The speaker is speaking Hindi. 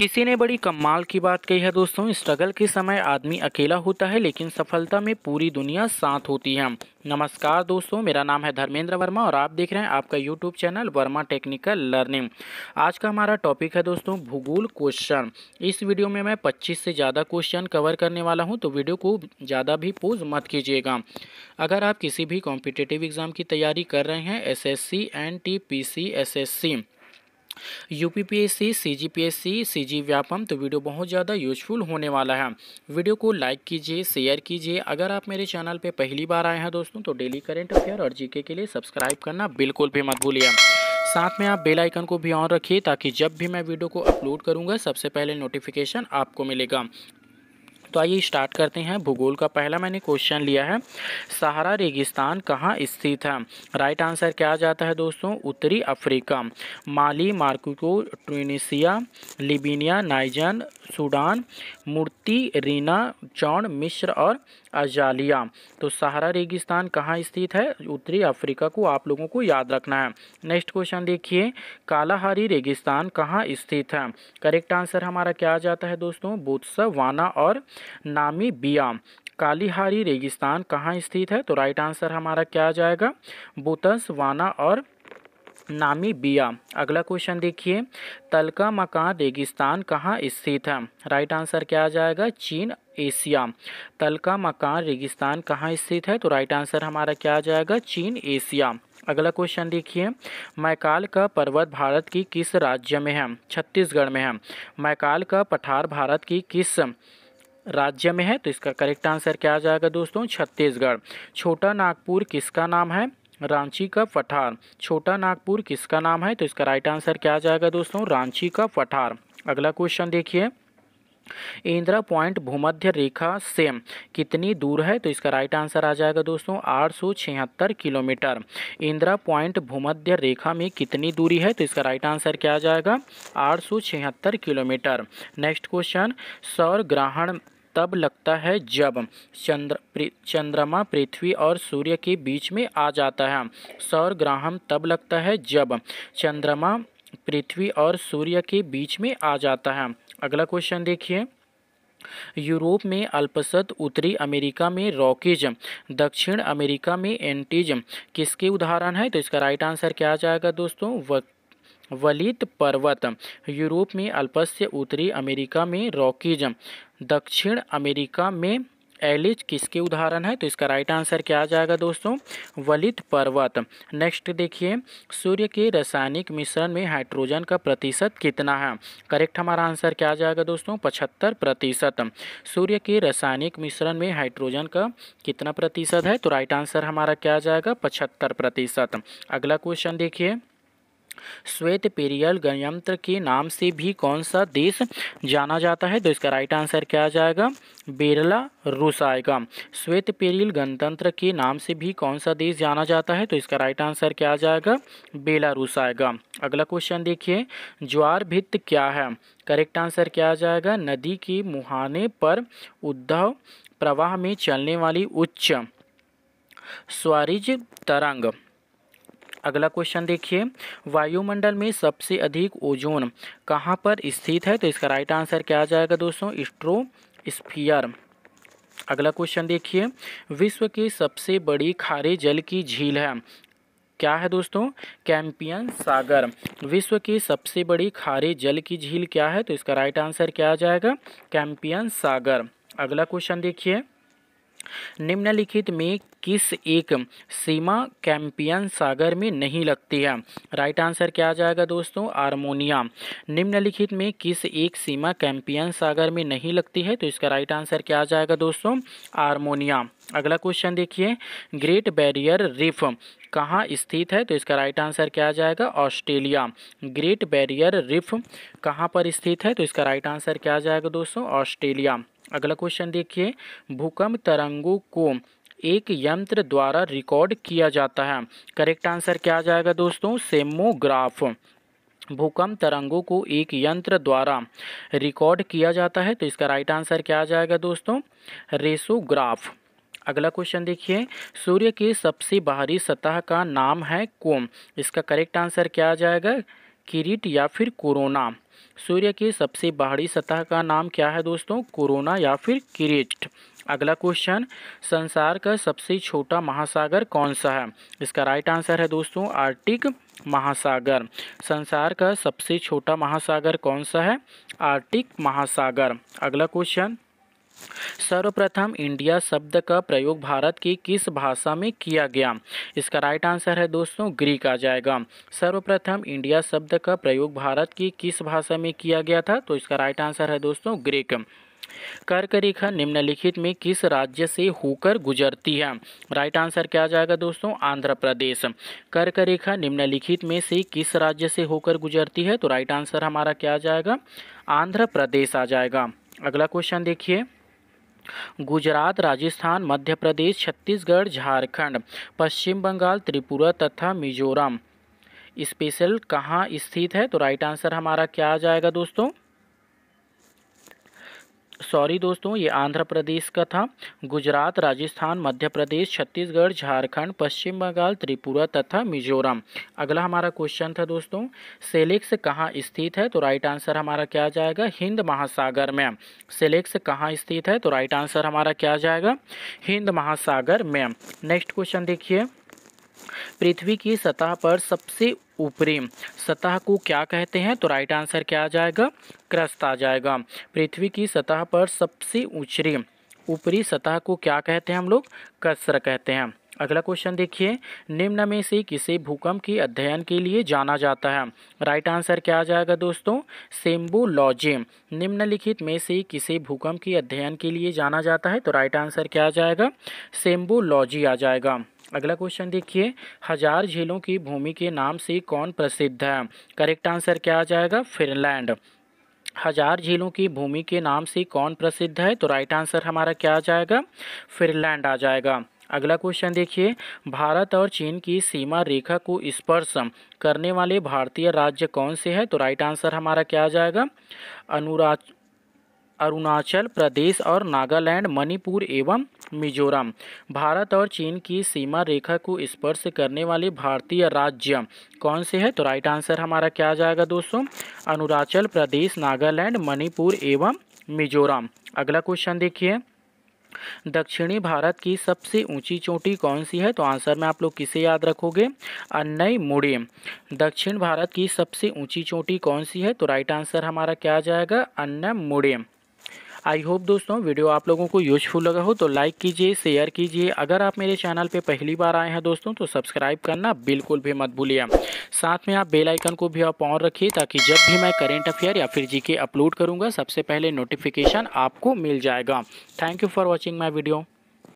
किसी ने बड़ी कमाल की बात कही है दोस्तों स्ट्रगल के समय आदमी अकेला होता है लेकिन सफलता में पूरी दुनिया साथ होती है नमस्कार दोस्तों मेरा नाम है धर्मेंद्र वर्मा और आप देख रहे हैं आपका YouTube channel Verma technical learning आज का हमारा टॉपिक है दोस्तों भूगोल क्वेश्चन इस वीडियो में मैं पच्चीस से ज़्यादा क्वेश्चन कवर करने वाला हूँ तो वीडियो को ज़्यादा भी पोज मत कीजिएगा अगर आप किसी भी कॉम्पिटेटिव एग्ज़ाम की तैयारी कर रहे हैं S S C N T P C S S C U P P S C C G P S C C G Vyapam तो वीडियो बहुत ज़्यादा यूजफुल होने वाला है वीडियो को लाइक कीजिए शेयर कीजिए अगर आप मेरे चैनल पे पहली बार आए हैं दोस्तों तो डेली करेंट अफेयर और जीके के लिए सब्सक्राइब करना बिल्कुल भी मत भूलिए साथ में आप बेल आइकन को भी ऑन रखिए ताकि जब भी मैं वीडियो को अपलोड करूँगा सबसे पहले नोटिफिकेशन आपको मिलेगा तो आइए स्टार्ट करते हैं भूगोल का पहला मैंने क्वेश्चन लिया है सहारा रेगिस्तान कहाँ स्थित है राइट आंसर क्या आ जाता है दोस्तों उत्तरी अफ्रीका माली मार्को ट्यूनिशिया लिबिनिया नाइजन सूडान मूर्ति रीना चौन मिश्र और अजालिया तो सहारा रेगिस्तान कहाँ स्थित है उत्तरी अफ्रीका को आप लोगों को याद रखना है नेक्स्ट क्वेश्चन देखिए कालाहारी रेगिस्तान कहाँ स्थित है करेक्ट आंसर हमारा क्या आ जाता है दोस्तों वाना और बिया कालीहारी रेगिस्तान कहाँ स्थित है तो राइट आंसर हमारा क्या आ जाएगा वाना और नामीबिया अगला क्वेश्चन देखिए तलका मकान रेगिस्तान कहाँ स्थित है राइट आंसर क्या आ जाएगा चीन एशिया तलका मकान रेगिस्तान कहाँ स्थित है तो राइट आंसर हमारा क्या आ जाएगा चीन एशिया अगला क्वेश्चन देखिए मैकाल का पर्वत भारत की किस राज्य में है छत्तीसगढ़ में है मैकाल का पठार भारत की किस राज्य में है तो इसका करेक्ट आंसर क्या आ जाएगा दोस्तों छत्तीसगढ़ छोटा नागपुर किसका नाम है रांची का पठार छोटा नागपुर किसका नाम है तो इसका राइट आंसर क्या आ जाएगा दोस्तों रांची का पठार अगला क्वेश्चन देखिए इंदिरा पॉइंट भूमध्य रेखा से कितनी दूर है तो इसका राइट आंसर आ जाएगा दोस्तों आठ किलोमीटर इंदिरा पॉइंट भूमध्य रेखा में कितनी दूरी है तो इसका राइट आंसर क्या आ जाएगा आठ किलोमीटर नेक्स्ट क्वेश्चन सौर ग्रहण तब लगता है जब चंद्र चंद्रमा पृथ्वी और सूर्य के बीच में आ जाता है सौर ग्राहम तब लगता है जब चंद्रमा पृथ्वी और सूर्य के बीच में आ जाता है अगला क्वेश्चन देखिए यूरोप में अल्पसत उत्तरी अमेरिका में रॉकीज दक्षिण अमेरिका में एंटीज किसके उदाहरण है तो इसका राइट आंसर क्या आ जाएगा दोस्तों वक्त वलित पर्वत यूरोप में अल्पस से उत्तरी अमेरिका में रॉकीज दक्षिण अमेरिका में एलिज किसके उदाहरण है तो इसका राइट आंसर क्या आ जाएगा दोस्तों वलित पर्वत नेक्स्ट देखिए सूर्य के रासायनिक मिश्रण में हाइड्रोजन का प्रतिशत कितना है करेक्ट हमारा आंसर क्या आ जाएगा दोस्तों पचहत्तर प्रतिशत सूर्य के रासायनिक मिश्रण में हाइड्रोजन का कितना प्रतिशत है तो राइट आंसर हमारा क्या आ जाएगा पचहत्तर प्रतिशत अगला क्वेश्चन देखिए श्वेत पेरियल गणयंत्र के नाम से भी कौन सा देश जाना जाता है तो इसका राइट आंसर क्या आ जाएगा बेरला रूस आएगा श्वेत पेरियल गणतंत्र के नाम से भी कौन सा देश जाना जाता है तो इसका राइट आंसर क्या आ जाएगा बेलारूस आएगा अगला क्वेश्चन देखिए ज्वार भित्त क्या है करेक्ट आंसर क्या आ जाएगा नदी के मुहाने पर उद्धव प्रवाह में चलने वाली उच्च स्वरिज तरंग अगला क्वेश्चन देखिए वायुमंडल में सबसे अधिक ओजोन कहाँ पर स्थित है तो इसका राइट आंसर क्या आ जाएगा दोस्तों स्ट्रोस्फियर अगला क्वेश्चन देखिए विश्व की सबसे बड़ी खारे जल की झील है क्या है दोस्तों कैंपियन सागर विश्व की सबसे बड़ी खारे जल की झील क्या है तो इसका राइट आंसर क्या आ जाएगा कैंपियन सागर अगला क्वेश्चन देखिए निम्नलिखित में किस एक सीमा कैंपियन सागर में नहीं लगती है राइट आंसर क्या आ जाएगा दोस्तों आर्मोनिया निम्नलिखित में किस एक सीमा कैंपियन सागर में नहीं लगती है तो इसका राइट आंसर क्या आ जाएगा दोस्तों आर्मोनिया अगला क्वेश्चन देखिए ग्रेट बैरियर रिफ कहाँ स्थित है तो इसका राइट आंसर क्या आ जाएगा ऑस्ट्रेलिया ग्रेट बैरियर रिफ कहाँ पर स्थित है तो इसका राइट आंसर क्या आ जाएगा दोस्तों ऑस्ट्रेलिया अगला क्वेश्चन देखिए भूकंप तरंगों को एक यंत्र द्वारा रिकॉर्ड किया जाता है करेक्ट आंसर क्या आ जाएगा दोस्तों सेमोग्राफ भूकंप तरंगों को एक यंत्र द्वारा रिकॉर्ड किया जाता है तो इसका राइट आंसर क्या आ जाएगा दोस्तों रेसोग्राफ अगला क्वेश्चन देखिए सूर्य की सबसे बाहरी सतह का नाम है कोम इसका करेक्ट आंसर क्या आ जाएगा किरीट या फिर कोरोना सूर्य की सबसे बाहरी सतह का नाम क्या है दोस्तों कोरोना या फिर क्रिस्ट अगला क्वेश्चन संसार का सबसे छोटा महासागर कौन सा है इसका राइट आंसर है दोस्तों आर्टिक महासागर संसार का सबसे छोटा महासागर कौन सा है आर्टिक महासागर अगला क्वेश्चन सर्वप्रथम इंडिया शब्द का प्रयोग भारत की किस भाषा में किया गया इसका राइट आंसर है दोस्तों ग्रीक आ जाएगा सर्वप्रथम इंडिया शब्द का प्रयोग भारत की किस भाषा में किया गया था तो इसका राइट आंसर है दोस्तों ग्रीक कर्क रेखा निम्नलिखित में किस राज्य से होकर गुजरती है राइट आंसर क्या जाएगा दोस्तों आंध्र प्रदेश कर्क रेखा निम्नलिखित में से किस राज्य से होकर गुजरती है तो राइट आंसर हमारा क्या जाएगा आंध्र प्रदेश आ जाएगा अगला क्वेश्चन देखिए गुजरात राजस्थान मध्य प्रदेश छत्तीसगढ़ झारखंड पश्चिम बंगाल त्रिपुरा तथा मिजोरम स्पेशल कहाँ स्थित है तो राइट आंसर हमारा क्या आ जाएगा दोस्तों सॉरी दोस्तों ये आंध्र प्रदेश का था गुजरात राजस्थान मध्य प्रदेश छत्तीसगढ़ झारखंड पश्चिम बंगाल त्रिपुरा तथा मिजोरम अगला हमारा क्वेश्चन था दोस्तों सेलेक्स कहाँ स्थित है तो राइट आंसर हमारा क्या जाएगा हिंद महासागर में सेलेक्स कहाँ स्थित है तो राइट आंसर हमारा क्या जाएगा हिंद महासागर में नेक्स्ट क्वेश्चन देखिए पृथ्वी की सतह पर सबसे ऊपरी सतह को क्या कहते हैं तो राइट आंसर क्या आ जाएगा क्रस्त आ जाएगा पृथ्वी की सतह पर सबसे ऊँचरी ऊपरी सतह को क्या कहते हैं हम लोग कसर कहते हैं अगला क्वेश्चन देखिए निम्न में से किसे भूकंप के अध्ययन के लिए जाना जाता है राइट आंसर क्या आ जाएगा दोस्तों सेम्बोलॉजी निम्नलिखित में से किसे भूकंप के अध्ययन के लिए जाना जाता है तो राइट आंसर क्या आ जाएगा सेम्बोलॉजी आ जाएगा अगला क्वेश्चन देखिए हजार झीलों की भूमि के नाम से कौन प्रसिद्ध है करेक्ट आंसर क्या आ जाएगा फिनलैंड हजार झीलों की भूमि के नाम से कौन प्रसिद्ध है तो राइट आंसर हमारा क्या आ जाएगा फिनलैंड आ जाएगा अगला क्वेश्चन देखिए भारत और चीन की सीमा रेखा को स्पर्श करने वाले भारतीय राज्य कौन से हैं तो राइट आंसर हमारा क्या आ जाएगा अनुराज अरुणाचल प्रदेश और नागालैंड मणिपुर एवं मिजोरम भारत और चीन की सीमा रेखा को स्पर्श करने वाले भारतीय राज्य कौन से हैं तो राइट आंसर हमारा क्या आ जाएगा दोस्तों अरुणाचल प्रदेश नागालैंड मणिपुर एवं मिजोरम अगला क्वेश्चन देखिए दक्षिणी भारत की सबसे ऊंची चोटी कौन सी है तो आंसर में आप लोग किसे याद रखोगे अन्नई मुड़ी दक्षिण भारत की सबसे ऊंची चोटी कौन सी है तो राइट आंसर हमारा क्या आ जाएगा मुड़ी आई होप दोस्तों वीडियो आप लोगों को यूजफुल लगा हो तो लाइक कीजिए शेयर कीजिए अगर आप मेरे चैनल पर पहली बार आए हैं दोस्तों तो सब्सक्राइब करना बिल्कुल भी मत भूलिए साथ में आप बेल आइकन को भी आप ऑन रखिए ताकि जब भी मैं करेंट अफेयर या फिर जीके अपलोड करूँगा सबसे पहले नोटिफिकेशन आपको मिल जाएगा thank you for watching my video